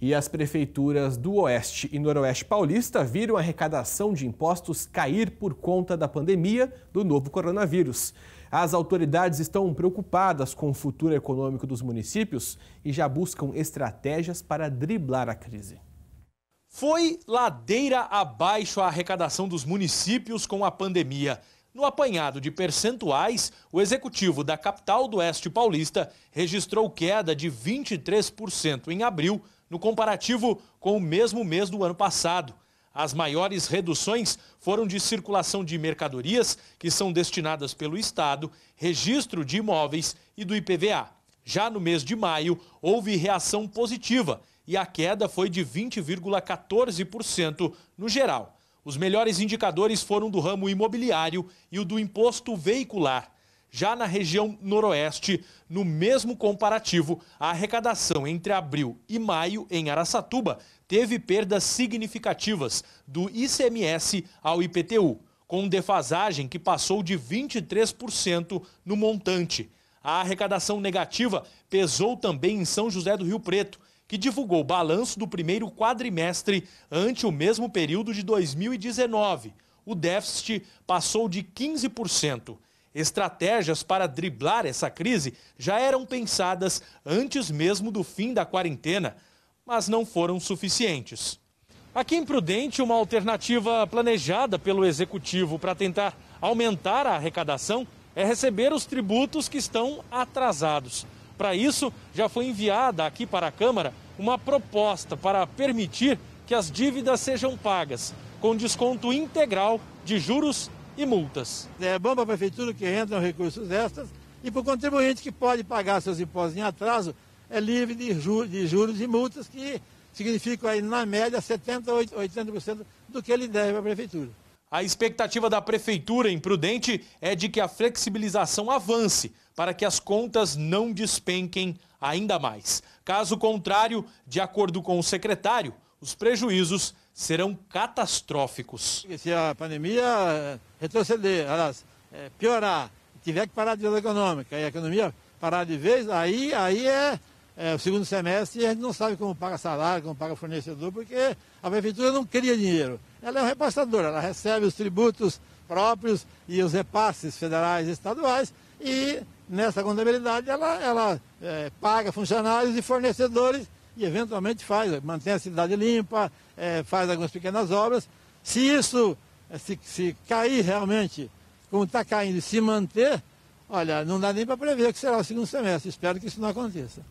e as prefeituras do Oeste e Noroeste Paulista viram a arrecadação de impostos cair por conta da pandemia do novo coronavírus. As autoridades estão preocupadas com o futuro econômico dos municípios e já buscam estratégias para driblar a crise. Foi ladeira abaixo a arrecadação dos municípios com a pandemia. No apanhado de percentuais, o executivo da capital do Oeste Paulista registrou queda de 23% em abril no comparativo com o mesmo mês do ano passado. As maiores reduções foram de circulação de mercadorias, que são destinadas pelo Estado, registro de imóveis e do IPVA. Já no mês de maio, houve reação positiva e a queda foi de 20,14% no geral. Os melhores indicadores foram do ramo imobiliário e o do imposto veicular. Já na região noroeste, no mesmo comparativo, a arrecadação entre abril e maio em Araçatuba teve perdas significativas do ICMS ao IPTU, com defasagem que passou de 23% no montante. A arrecadação negativa pesou também em São José do Rio Preto, que divulgou o balanço do primeiro quadrimestre ante o mesmo período de 2019. O déficit passou de 15%. Estratégias para driblar essa crise já eram pensadas antes mesmo do fim da quarentena, mas não foram suficientes. Aqui em Prudente, uma alternativa planejada pelo executivo para tentar aumentar a arrecadação é receber os tributos que estão atrasados. Para isso, já foi enviada aqui para a Câmara uma proposta para permitir que as dívidas sejam pagas com desconto integral de juros e multas. É bom para a prefeitura que entram recursos extras e para o contribuinte que pode pagar seus impostos em atraso, é livre de, de juros e multas, que significam aí, na média, 70%, 80% do que ele deve à prefeitura. A expectativa da prefeitura imprudente é de que a flexibilização avance para que as contas não despenquem ainda mais. Caso contrário, de acordo com o secretário, os prejuízos serão catastróficos. Se a pandemia eh, retroceder, eh, piorar, tiver que parar de vida econômica e a economia parar de vez, aí, aí é, é, o segundo semestre e a gente não sabe como paga salário, como paga fornecedor, porque a prefeitura não cria dinheiro. Ela é um repassador, ela recebe os tributos próprios e os repasses federais e estaduais e nessa contabilidade ela, ela é, paga funcionários e fornecedores e eventualmente faz, mantém a cidade limpa, é, faz algumas pequenas obras. Se isso, é, se, se cair realmente, como está caindo, se manter, olha, não dá nem para prever que será o segundo semestre. Espero que isso não aconteça.